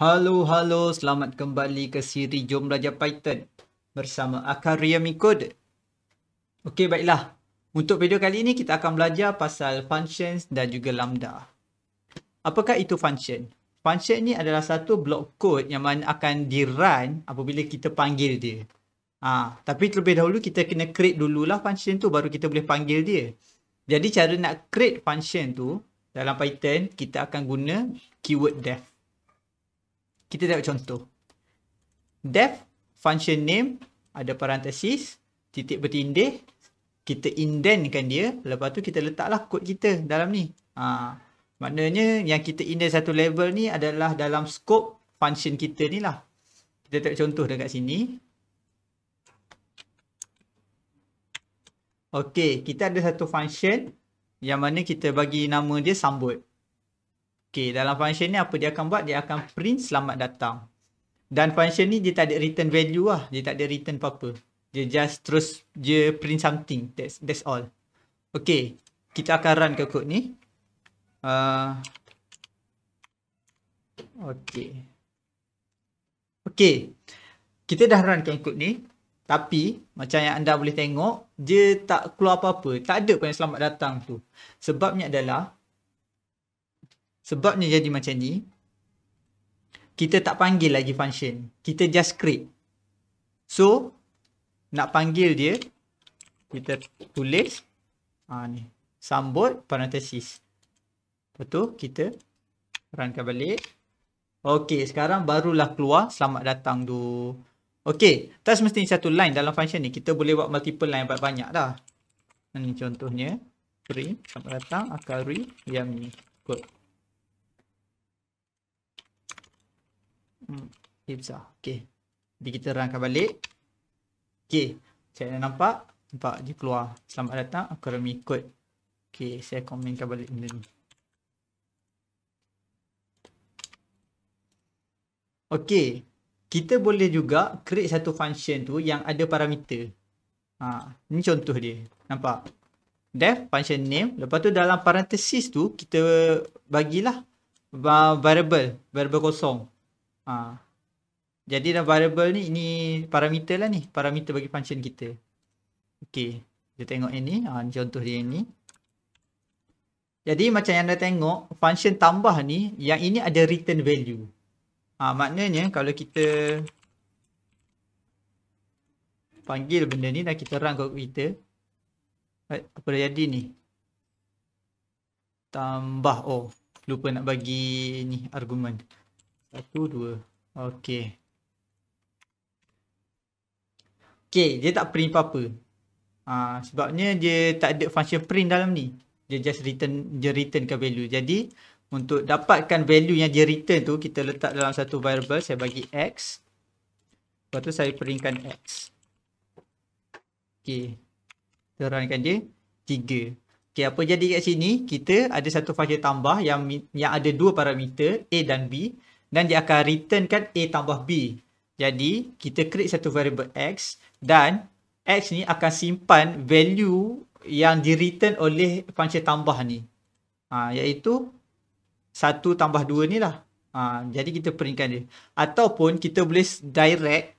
Halo, halo. Selamat kembali ke siri Jom Belajar Python bersama Akariam Code. Okey, baiklah. Untuk video kali ini kita akan belajar pasal functions dan juga lambda. Apakah itu function? Function ni adalah satu blok kod yang mana akan di run apabila kita panggil dia. Ha, tapi terlebih dahulu kita kena create dululah function tu baru kita boleh panggil dia. Jadi cara nak create function tu dalam Python kita akan guna keyword def kita tengok contoh. Def function name ada parentheses, titik bertindih. Kita indentkan dia. Lepas tu kita letaklah kod kita dalam ni. Ha. Maknanya yang kita indent satu level ni adalah dalam scope function kita ni lah. Kita tengok contoh dekat sini. Okay, kita ada satu function yang mana kita bagi nama dia sambut. Okay, dalam function ni apa dia akan buat? Dia akan print selamat datang. Dan function ni dia tak ada return value lah. Dia tak ada return apa-apa. Dia just terus dia print something. That's that's all. Okay. Kita akan run ke code ni. Uh, ah, okay. Okay. Kita dah run ke code ni. Tapi macam yang anda boleh tengok. Dia tak keluar apa-apa. Tak ada pun selamat datang tu. Sebabnya adalah sebabnya jadi macam ni kita tak panggil lagi function kita just create so nak panggil dia kita tulis ha, ni sambut parenthesis lepas tu kita runkan balik ok sekarang barulah keluar selamat datang tu ok tak semestinya satu line dalam function ni kita boleh buat multiple line banyak, -banyak dah ni contohnya print selamat datang akari yang ni code Ibza. okay. Jadi kita rangkan balik. Okey. Saya dah nampak. Nampak dia keluar. Selamat datang. Aku dah mengikut. Okay. Saya komenkan balik benda ni. Okey. Kita boleh juga create satu function tu yang ada parameter. Ha. Ni contoh dia. Nampak? def function name lepas tu dalam parenthesis tu kita bagilah variable variable kosong Ha. Jadi dalam variable ni, ini parameter lah ni. Parameter bagi function kita. Okey, Kita tengok yang ni. Ha, contoh dia yang ni. Jadi macam yang anda tengok, function tambah ni, yang ini ada return value. Ha, maknanya kalau kita panggil benda ni dan kita run kod kita. Eh, apa dah jadi ni? Tambah. Oh, lupa nak bagi ni argument. Satu, dua. Okay. Okay, dia tak print apa-apa. Ha, sebabnya dia tak ada function print dalam ni. Dia just return, dia ke value. Jadi, untuk dapatkan value yang dia return tu, kita letak dalam satu variable. Saya bagi x. Lepas tu saya printkan x. Okay. Terangkan dia. Tiga. Okay, apa jadi kat sini? Kita ada satu function tambah yang yang ada dua parameter, a dan b dan dia akan returnkan A tambah B. Jadi, kita create satu variable X dan X ni akan simpan value yang di return oleh function tambah ni. Ha, iaitu 1 tambah 2 ni lah. Ha, jadi, kita printkan dia. Ataupun kita boleh direct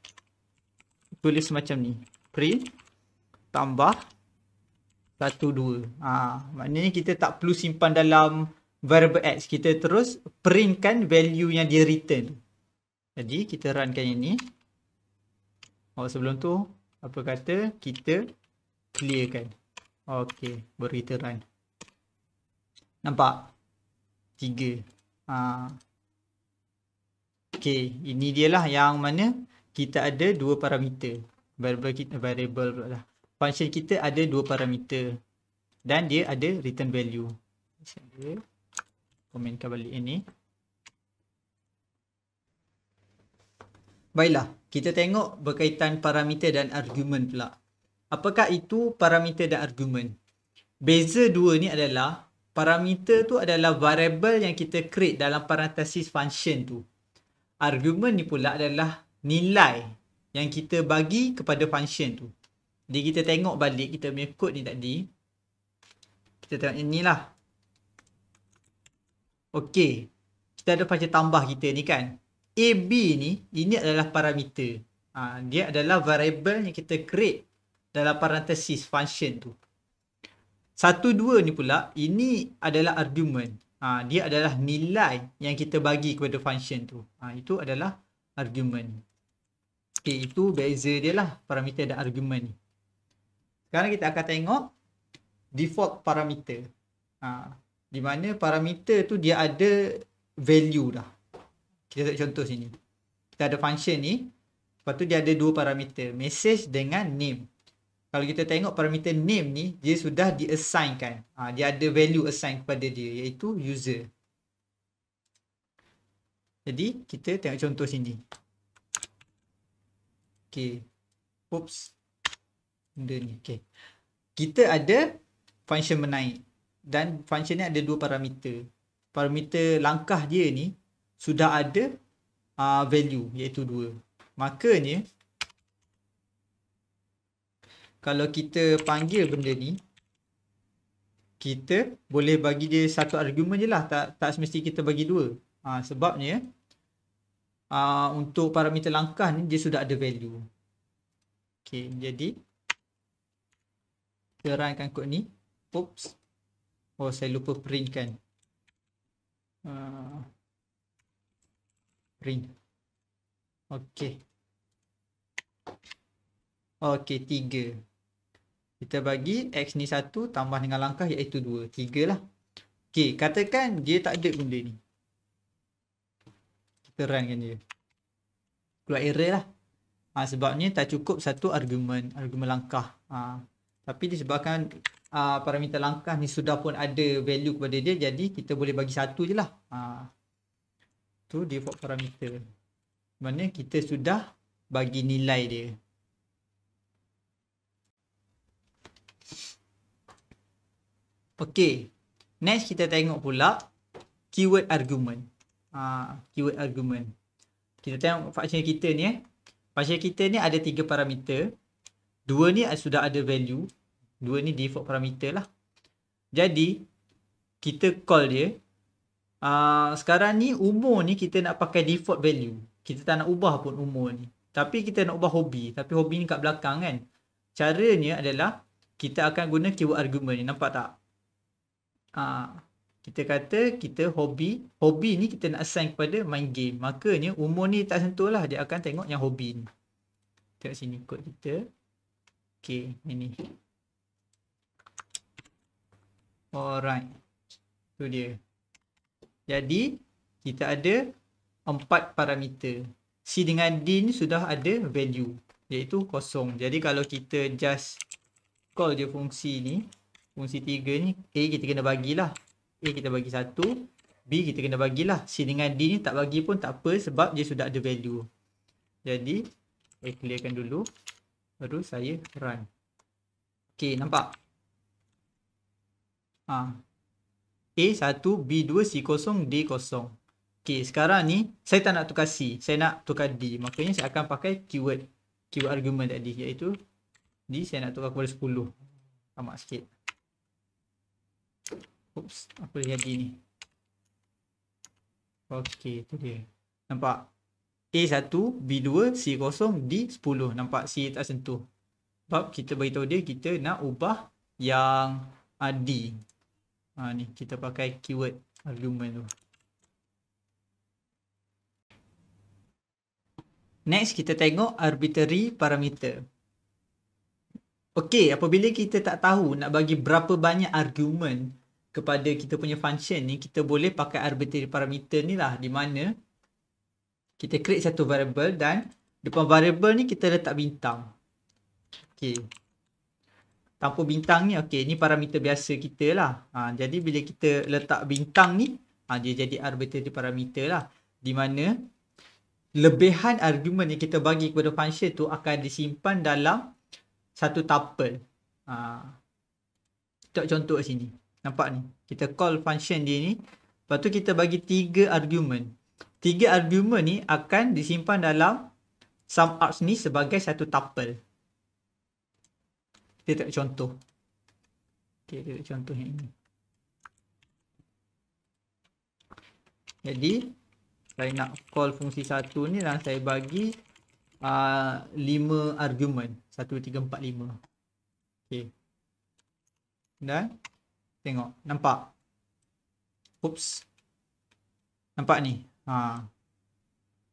tulis macam ni. Print tambah 1, 2. Ha, maknanya kita tak perlu simpan dalam variable x kita terus printkan value yang dia return jadi kita runkan yang ni oh sebelum tu apa kata kita clearkan ok baru kita run nampak 3 ha. ok ini dia lah yang mana kita ada dua parameter variable kita variable pula lah function kita ada dua parameter dan dia ada return value macam dia komen ke balik ini. Baiklah, kita tengok berkaitan parameter dan argument pula. Apakah itu parameter dan argument? Beza dua ni adalah parameter tu adalah variable yang kita create dalam parentheses function tu. Argument ni pula adalah nilai yang kita bagi kepada function tu. Jadi kita tengok balik kita punya code ni tadi. Kita tengok inilah Okay. Kita ada faktor tambah kita ni kan. AB ni, ini adalah parameter. Ha, dia adalah variable yang kita create dalam parenthesis function tu. Satu dua ni pula, ini adalah argument. Ha, dia adalah nilai yang kita bagi kepada function tu. Ha, itu adalah argument. Okay, itu beza dia lah parameter dan argument ni. Sekarang kita akan tengok default parameter. Ha, di mana parameter tu dia ada value dah. Kita tak contoh sini. Kita ada function ni. Lepas tu dia ada dua parameter. Message dengan name. Kalau kita tengok parameter name ni, dia sudah diassign kan. Ha, dia ada value assign kepada dia iaitu user. Jadi kita tengok contoh sini. Okay. Oops. Benda ni. Okay. Kita ada function menaik dan function ni ada dua parameter. Parameter langkah dia ni sudah ada uh, value iaitu dua. Makanya kalau kita panggil benda ni kita boleh bagi dia satu argument je lah. Tak, tak semestinya kita bagi dua. Ha, sebabnya uh, untuk parameter langkah ni dia sudah ada value. Okay jadi kita run kod ni. Oops. Oh saya lupa print kan uh, Print Okey. Okey tiga Kita bagi X ni satu tambah dengan langkah iaitu dua Tiga lah Okay katakan dia tak ada benda ni Kita run kan dia Keluar error lah ha, Sebabnya tak cukup satu argument Argument langkah Haa ah tapi disebabkan uh, parameter langkah ni sudah pun ada value kepada dia jadi kita boleh bagi satu je lah uh, tu default parameter mana kita sudah bagi nilai dia Okay, next kita tengok pula keyword argument uh, keyword argument kita tengok function kita ni eh function kita ni ada tiga parameter Dua ni sudah ada value. Dua ni default parameter lah. Jadi, kita call dia. Uh, sekarang ni umur ni kita nak pakai default value. Kita tak nak ubah pun umur ni. Tapi kita nak ubah hobi. Tapi hobi ni kat belakang kan. Caranya adalah kita akan guna keyword argument ni. Nampak tak? Uh, kita kata kita hobi. Hobi ni kita nak assign kepada main game. Makanya umur ni tak sentuh lah. Dia akan tengok yang hobi ni. Tengok sini kod Kita. Okay, ini Alright tu dia Jadi kita ada empat parameter C dengan D ni sudah ada value iaitu kosong Jadi kalau kita just call dia fungsi ni Fungsi tiga ni A kita kena bagilah A kita bagi satu, B kita kena bagilah C dengan D ni tak bagi pun tak apa sebab dia sudah ada value Jadi saya eh, clearkan dulu baru saya run Okay nampak ha. A1 B2 C0 D0 Okay sekarang ni saya tak nak tukar C saya nak tukar D makanya saya akan pakai keyword keyword argument tadi iaitu D saya nak tukar kepada 10 amat sikit oops apa yang jadi ni okay. tu dia nampak A1, B2, C0, D10. Nampak C tak sentuh. Sebab kita beritahu dia kita nak ubah yang uh, D. Ha, ni kita pakai keyword argument tu. Next kita tengok arbitrary parameter. Okey, apabila kita tak tahu nak bagi berapa banyak argument kepada kita punya function ni, kita boleh pakai arbitrary parameter ni lah di mana kita create satu variable dan depan variable ni kita letak bintang. Okey. Tanpa bintang ni, okey, ni parameter biasa kita lah. Ha, jadi bila kita letak bintang ni, ha, dia jadi arbitrary parameter lah. Di mana lebihan argument yang kita bagi kepada function tu akan disimpan dalam satu tuple. Ha. Kita contoh sini. Nampak ni? Kita call function dia ni. Lepas tu kita bagi tiga argument tiga argument ni akan disimpan dalam sum arcs ni sebagai satu tuple. Kita tengok contoh. Okay, kita tengok contoh yang ini. Jadi, saya nak call fungsi satu ni dan saya bagi uh, lima argument. Satu, tiga, empat, lima. Okay. Dan, tengok. Nampak? Oops. Nampak ni? Ha.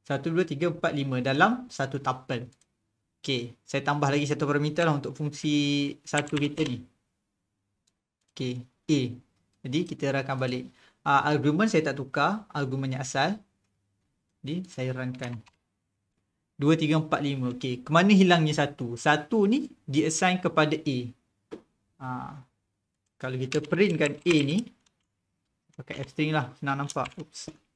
satu dua tiga empat lima dalam satu tuple. Okay. Saya tambah lagi satu parameter lah untuk fungsi satu kita ni. Okay. A. Jadi kita rakan balik. Ha, argument saya tak tukar. Argumentnya asal. Jadi saya rankan. dua tiga empat lima. Okay. Kemana hilangnya satu? Satu ni diassign kepada A. Ha. Kalau kita printkan A ni. Pakai F string lah. Senang nampak. Oops.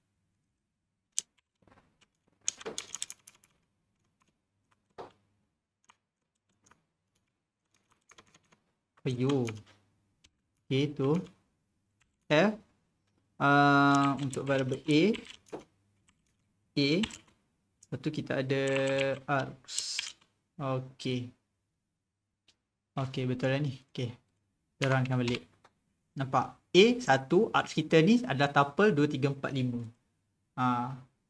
for you A tu F uh, untuk variable A A lepas tu kita ada arcs. Okey, okey betul lah ni Okey, terangkan balik nampak A satu arcs kita ni ada tuple 2, 3, 4, 5 uh,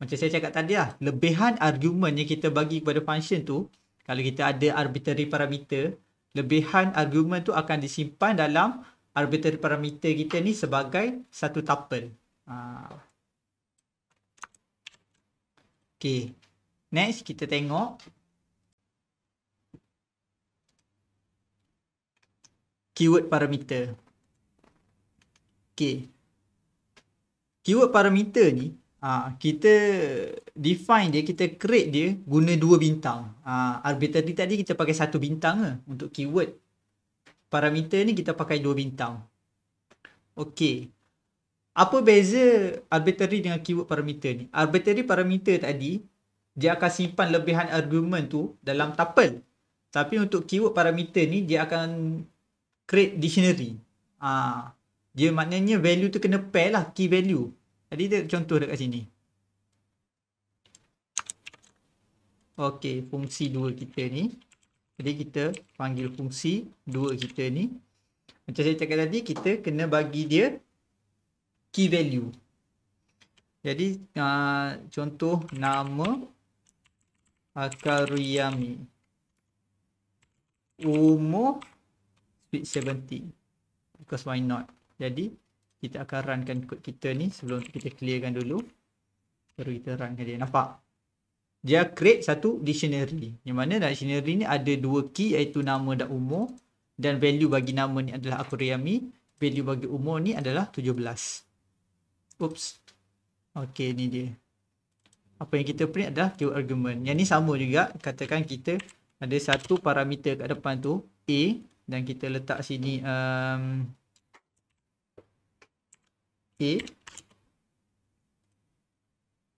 macam saya cakap tadi lah lebihan argument yang kita bagi kepada function tu kalau kita ada arbitrary parameter lebihan argumen tu akan disimpan dalam arbitrary parameter kita ni sebagai satu tuple. Ha. Okay. Next kita tengok. Keyword parameter. Okay. Keyword parameter ni Uh, kita define dia, kita create dia guna dua bintang. Uh, ah, arbitrary tadi kita pakai satu bintang ke untuk keyword. Parameter ni kita pakai dua bintang. Okay. Apa beza arbitrary dengan keyword parameter ni? Arbitrary parameter tadi, dia akan simpan lebihan argument tu dalam tuple. Tapi untuk keyword parameter ni, dia akan create dictionary. Uh, dia maknanya value tu kena pair lah, key value. Jadi dia contoh dekat sini. Okey, fungsi dua kita ni. Jadi kita panggil fungsi dua kita ni. Macam saya cakap tadi, kita kena bagi dia key value. Jadi uh, contoh nama Akaruyami. Umur speed 70. Because why not? Jadi kita akan runkan kod kita ni sebelum kita clearkan dulu baru kita runkan dia nampak dia create satu dictionary yang mana dictionary ni ada dua key iaitu nama dan umur dan value bagi nama ni adalah akuriami value bagi umur ni adalah 17 oops okey ni dia apa yang kita print adalah keyword argument yang ni sama juga katakan kita ada satu parameter kat depan tu a dan kita letak sini um, A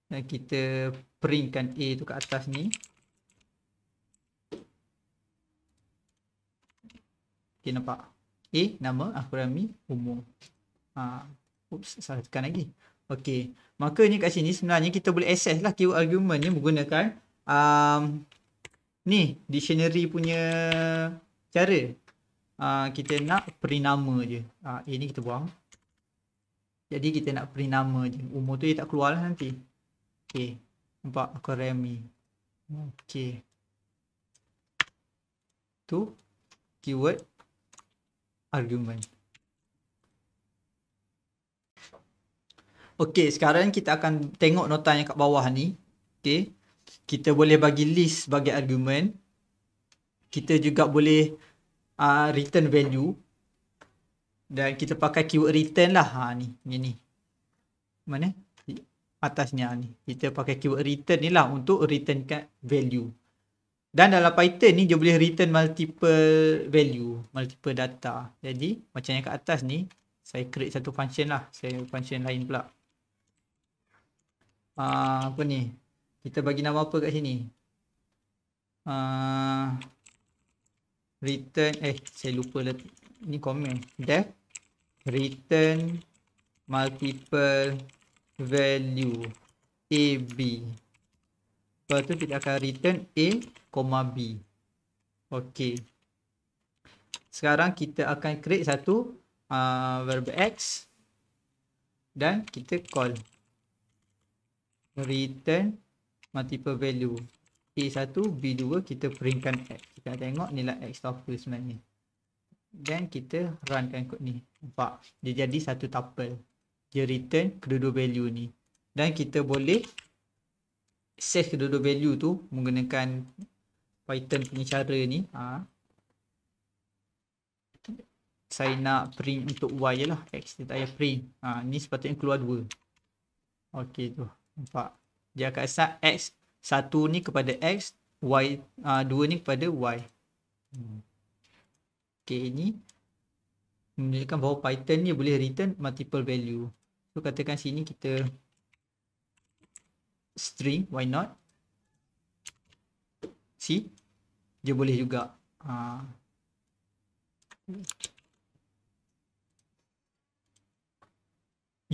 dan kita printkan A tu kat atas ni ok nampak A nama akurami umum oops ha. salah tekan lagi ok makanya kat sini sebenarnya kita boleh access lah keyword argument ni menggunakan um, ni dictionary punya cara uh, kita nak print nama je uh, A ni kita buang jadi kita nak beri nama je. Umur tu dia tak keluar lah nanti. Okey, Nampak aku RAM ni. Tu. Keyword. Argument. Okey, sekarang kita akan tengok nota yang kat bawah ni. Okey, Kita boleh bagi list bagi argument. Kita juga boleh uh, return value dan kita pakai keyword return lah ha ni ni ni mana atasnya ni kita pakai keyword return ni lah untuk return kat value dan dalam python ni dia boleh return multiple value multiple data jadi macam yang kat atas ni saya create satu function lah saya function lain pula uh, apa ni kita bagi nama apa kat sini uh, return eh saya lupa ni komen def return multiple value AB. Lepas tu kita akan return A, comma B. Okay. Sekarang kita akan create satu uh, verb X. Dan kita call. Return multiple value. A1, B2 kita peringkan X. Kita tengok nilai X tu apa sebenarnya. dan kita runkan kod ni. Nampak? Dia jadi satu tuple. Dia return kedua-dua value ni. Dan kita boleh save kedua-dua value tu menggunakan Python punya cara ni. Ha. Saya nak print untuk Y je lah. X dia tak payah print. Ha. Ni sepatutnya keluar dua. Okey tu. Nampak? Dia akan asal X. Satu ni kepada X. Y. Uh, dua ni kepada Y. Hmm. Okay ni menunjukkan bahawa Python ni boleh return multiple value. So katakan sini kita string why not? See? Dia boleh juga. Ha.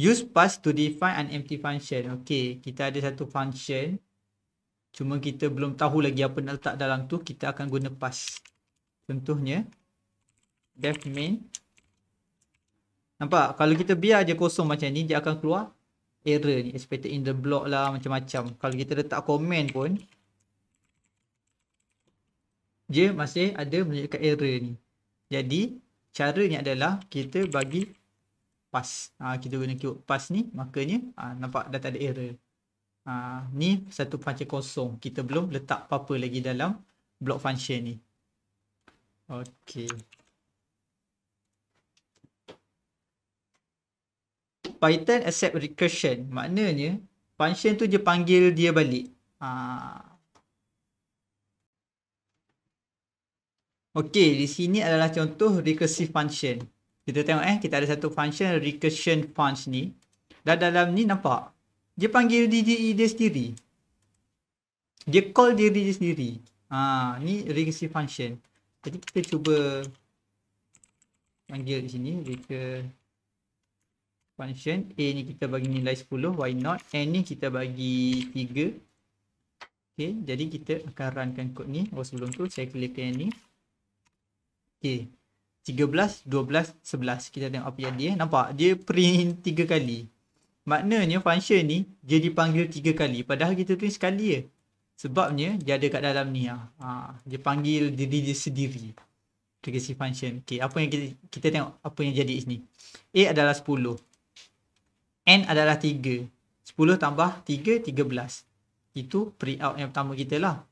Use pass to define an empty function. Okay, kita ada satu function. Cuma kita belum tahu lagi apa nak letak dalam tu. Kita akan guna pass. Contohnya, def main Nampak? Kalau kita biar je kosong macam ni, dia akan keluar error ni. Expected in the block lah macam-macam. Kalau kita letak komen pun, dia masih ada menunjukkan error ni. Jadi, caranya adalah kita bagi pass. Ha, kita guna keyword pass ni, makanya ha, nampak dah tak ada error. Ha, ni satu pancing kosong. Kita belum letak apa-apa lagi dalam block function ni. Okay. Python accept recursion. Maknanya function tu je panggil dia balik. Ha. Ah. Okay, di sini adalah contoh recursive function. Kita tengok eh, kita ada satu function recursion punch ni. Dan dalam ni nampak, dia panggil diri e dia sendiri. Dia call diri dia sendiri. Ha, ni recursive function. Jadi kita cuba panggil di sini, recursive function A ni kita bagi nilai 10 why not N ni kita bagi 3 Okay, jadi kita akan runkan kod ni oh sebelum tu saya clearkan yang ni ok 13, 12, 11 kita tengok apa jadi eh nampak dia print 3 kali maknanya function ni dia dipanggil 3 kali padahal kita print sekali je sebabnya dia ada kat dalam ni lah ha, dia panggil diri dia sendiri terkasi function Okay, apa yang kita, kita tengok apa yang jadi sini A adalah 10 N adalah 3. 10 tambah 3, 13. Itu pre-out yang pertama kita lah.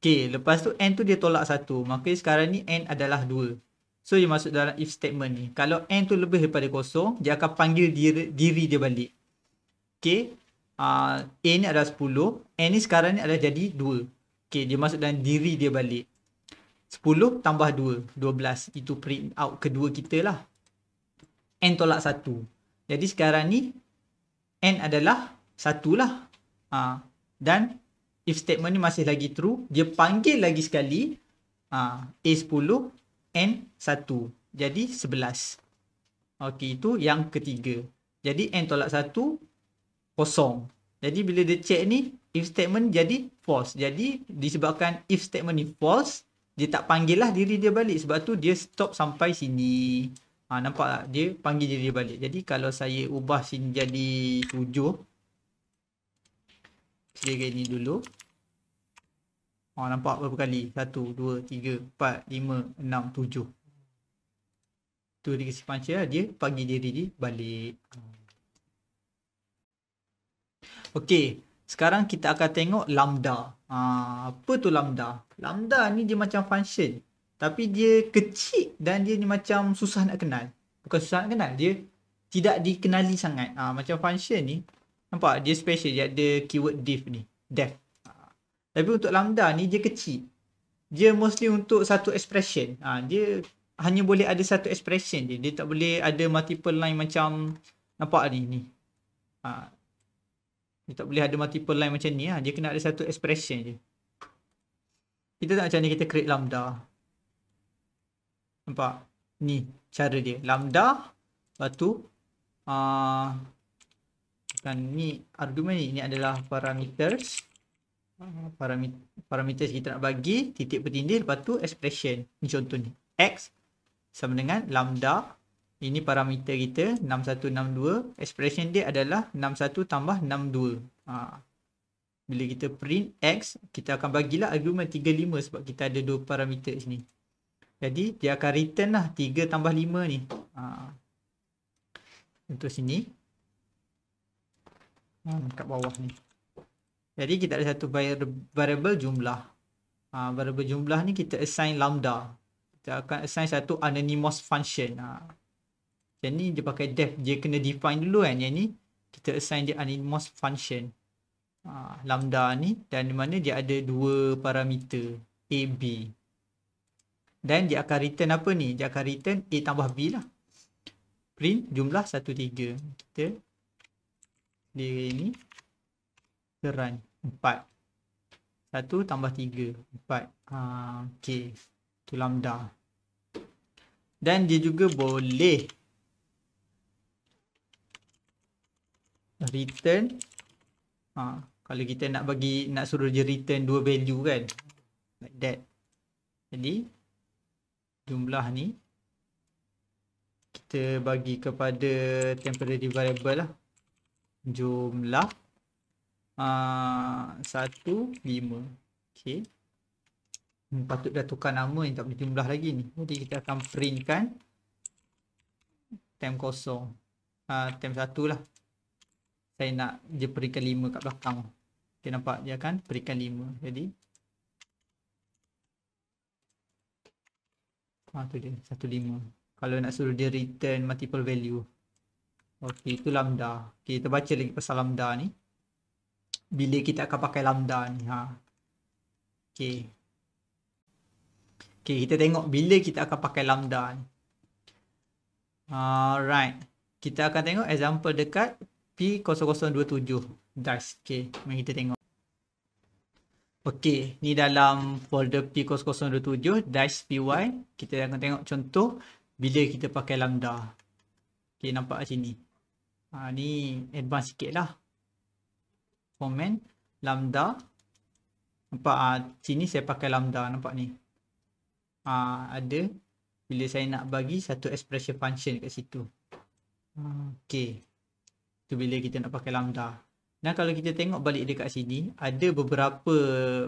Okay, lepas tu N tu dia tolak 1. Maka sekarang ni N adalah 2. So dia masuk dalam if statement ni. Kalau N tu lebih daripada kosong, dia akan panggil diri, diri dia balik. Okay, uh, A ni adalah 10. N ni sekarang ni adalah jadi 2. Okay, dia masuk dalam diri dia balik. 10 tambah 2, 12. Itu print out kedua kita lah. N tolak 1. Jadi sekarang ni n adalah satulah. Ha. Dan if statement ni masih lagi true, dia panggil lagi sekali ha. a10 n1. Jadi 11. Okey, itu yang ketiga. Jadi n tolak satu kosong. Jadi bila dia check ni if statement jadi false. Jadi disebabkan if statement ni false, dia tak panggil lah diri dia balik sebab tu dia stop sampai sini. Ha, nampak tak? Dia panggil diri balik. Jadi kalau saya ubah sini jadi 7. Clear ini dulu. Ha, nampak berapa kali? Satu, dua, tiga, empat, lima, enam, 7. Itu dia kasi punca lah. Dia panggil diri dia balik. Okey. Sekarang kita akan tengok lambda. Ha, apa tu lambda? Lambda ni dia macam function tapi dia kecil dan dia ni macam susah nak kenal bukan susah nak kenal dia tidak dikenali sangat ha, macam function ni nampak dia special dia ada keyword div ni def ha. tapi untuk lambda ni dia kecil dia mostly untuk satu expression ha, dia hanya boleh ada satu expression je dia tak boleh ada multiple line macam nampak ni ni ha. dia tak boleh ada multiple line macam ni ha. dia kena ada satu expression je kita tak macam ni kita create lambda nampak ni cara dia lambda batu a uh, kan ni argument ni ini adalah parameters uh, parameter kita nak bagi titik bertindih lepas tu expression ni contoh ni x sama dengan lambda ini parameter kita 6162 expression dia adalah 61 tambah 62 uh, ha. bila kita print x kita akan bagilah argument 35 sebab kita ada dua parameter sini jadi dia akan return lah 3 tambah 5 ni. Ha. Untuk sini. Hmm, kat bawah ni. Jadi kita ada satu variable jumlah. Ha, variable jumlah ni kita assign lambda. Kita akan assign satu anonymous function. Ha. Yang ni dia pakai def. Dia kena define dulu kan. Yang ni kita assign dia anonymous function. Ha, lambda ni dan mana dia ada dua parameter. A, B. Dan dia akan return apa ni? Dia akan return A tambah B lah. Print jumlah 1,3. Kita dia ini keran 4. 1 tambah 3, 4. Ha, ah, okay. Itu lambda. Dan dia juga boleh return. Ha, kalau kita nak bagi, nak suruh dia return dua value kan. Like that. Jadi jumlah ni kita bagi kepada temporary variable lah jumlah ah, satu uh, lima okay hmm, patut dah tukar nama ni tak boleh jumlah lagi ni jadi kita akan printkan time kosong uh, time satu lah saya nak dia berikan lima kat belakang okay nampak dia akan berikan lima jadi Ha tu dia, satu lima. Kalau nak suruh dia return multiple value. Okey, itu lambda. Okey, kita baca lagi pasal lambda ni. Bila kita akan pakai lambda ni, ha. Okey. Okey, kita tengok bila kita akan pakai lambda ni. Alright. Kita akan tengok example dekat P0027 dash. Okey, mari kita tengok. Okey, ni dalam folder P0027 dash PY. Kita akan tengok contoh bila kita pakai lambda. Okey, nampak macam ni. Ha, ni advance sikit lah. Comment lambda. Nampak ha, sini saya pakai lambda. Nampak ni. Ha, ada bila saya nak bagi satu expression function kat situ. Ha, okey. Tu bila kita nak pakai lambda. Dan kalau kita tengok balik dekat sini, ada beberapa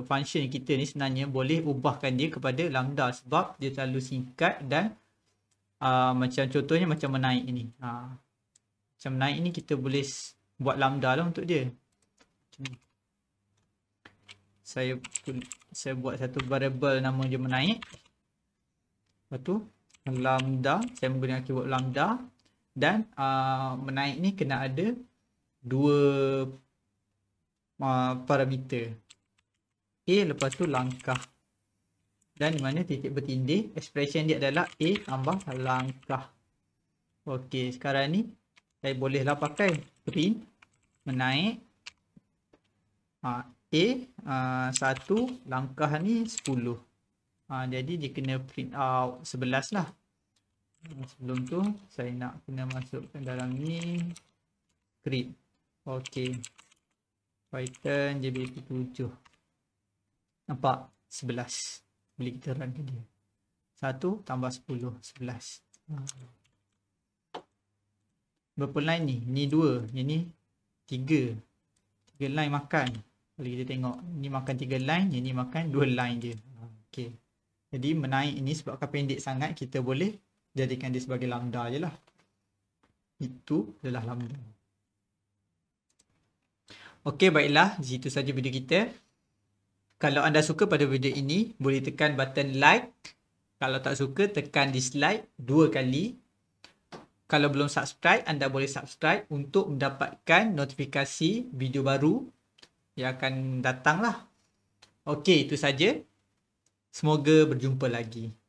function kita ni sebenarnya boleh ubahkan dia kepada lambda sebab dia terlalu singkat dan uh, macam contohnya macam menaik ni. Uh, ah, macam menaik ni kita boleh buat lambda lah untuk dia. Saya saya buat satu variable nama dia menaik. Lepas tu lambda, saya menggunakan keyword lambda dan uh, menaik ni kena ada dua uh, parameter. A lepas tu langkah. Dan di mana titik bertindih, expression dia adalah A tambah langkah. Okey, sekarang ni saya bolehlah pakai print menaik ha, A uh, satu langkah ni sepuluh. Ha, jadi dia kena print out sebelas lah. Sebelum tu saya nak kena masukkan dalam ni print. Okey. Python JBP 7. Nampak? 11. Boleh kita run ke dia. 1 tambah 10. 11. Berapa line ni? Ni dua, Yang ni tiga, tiga line makan. Boleh kita tengok. Ni makan tiga line. Yang ni makan dua line je. Okey. Jadi menaik ini sebabkan pendek sangat kita boleh jadikan dia sebagai lambda je lah. Itu adalah lambda. Okey baiklah di situ saja video kita. Kalau anda suka pada video ini boleh tekan button like. Kalau tak suka tekan dislike dua kali. Kalau belum subscribe anda boleh subscribe untuk mendapatkan notifikasi video baru yang akan datanglah. Okey itu saja. Semoga berjumpa lagi.